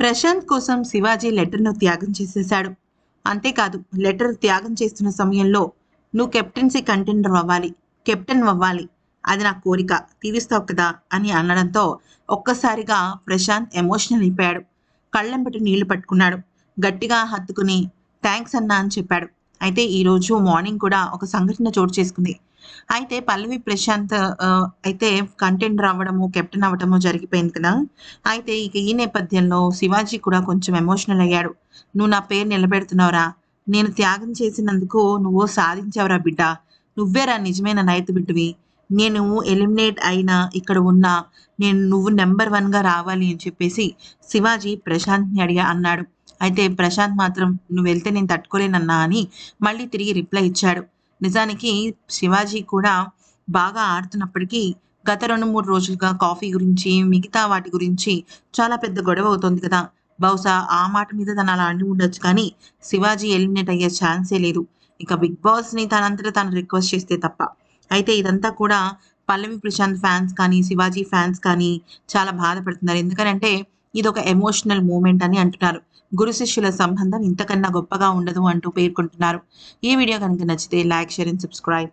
ప్రశాంత్ కోసం శివాజీ లెటర్ను త్యాగం చేసేశాడు అంతేకాదు లెటర్ త్యాగం చేస్తున్న సమయంలో నువ్వు కెప్టెన్సీ కంటెండర్ అవ్వాలి కెప్టెన్ అవ్వాలి అది నా కోరిక తీరుస్తావు కదా అని అనడంతో ఒక్కసారిగా ప్రశాంత్ ఎమోషనల్ అయిపోయాడు కళ్ళెంబటి నీళ్లు పట్టుకున్నాడు గట్టిగా హత్తుకుని థ్యాంక్స్ అన్నా అని చెప్పాడు అయితే ఈరోజు మార్నింగ్ కూడా ఒక సంఘటన చోటు చేసుకుంది అయితే పల్లవి ప్రశాంత్ అయితే కంటెంట్ రావడము కెప్టెన్ అవ్వడము జరిగిపోయింది కదా అయితే ఇక ఈ నేపథ్యంలో శివాజీ కూడా కొంచెం ఎమోషనల్ అయ్యాడు నువ్వు నా పేరు నిలబెడుతున్నావురా నేను త్యాగం చేసినందుకు నువ్వు సాధించావురా బిడ్డ నువ్వేరా నిజమైన రైతు బిడ్డవి నేను ఎలిమినేట్ అయినా ఇక్కడ ఉన్నా నేను నువ్వు నెంబర్ వన్గా రావాలి అని చెప్పేసి శివాజీ ప్రశాంత్ని అడిగా అన్నాడు అయితే ప్రశాంత్ మాత్రం నువ్వు వెళ్తే నేను తట్టుకోలేనన్నా అని మళ్ళీ తిరిగి రిప్లై ఇచ్చాడు నిజానికి శివాజీ కూడా బాగా ఆడుతున్నప్పటికీ గత రెండు మూడు రోజులుగా కాఫీ గురించి మిగతా వాటి గురించి చాలా పెద్ద గొడవ అవుతుంది కదా బహుశా ఆ మాట మీద తను అలా అండి ఉండొచ్చు కానీ శివాజీ ఎలిమినేట్ అయ్యే ఛాన్సే లేదు ఇక బిగ్ బాస్ని తనంతటా తను రిక్వెస్ట్ చేస్తే తప్ప అయితే ఇదంతా కూడా పల్లవి ప్రశాంత్ ఫ్యాన్స్ కానీ శివాజీ ఫ్యాన్స్ కానీ చాలా బాధపడుతున్నారు ఎందుకంటే ఇదొక ఎమోషనల్ మూమెంట్ అని అంటున్నారు గురు శిష్యుల సంబంధం ఇంతకన్నా గొప్పగా ఉండదు అంటూ పేర్కొంటున్నారు ఈ వీడియో కనుక నచ్చితే లైక్ షేర్ అండ్ సబ్స్క్రైబ్